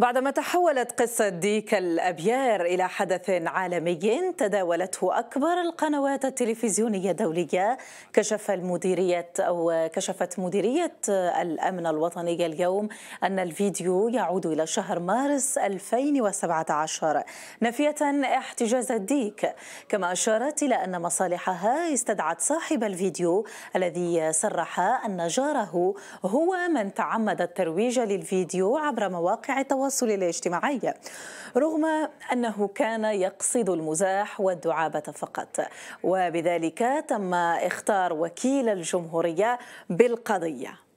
بعدما تحولت قصة ديك الأبيار إلى حدث عالمي تداولته أكبر القنوات التلفزيونية الدولية كشف المديرية أو كشفت مديرية الأمن الوطني اليوم أن الفيديو يعود إلى شهر مارس 2017 نفية احتجاز ديك كما أشارت إلى أن مصالحها استدعت صاحب الفيديو الذي صرح أن جاره هو من تعمد الترويج للفيديو عبر مواقع التواصل التواصل الاجتماعي رغم أنه كان يقصد المزاح والدعابة فقط وبذلك تم اختار وكيل الجمهورية بالقضية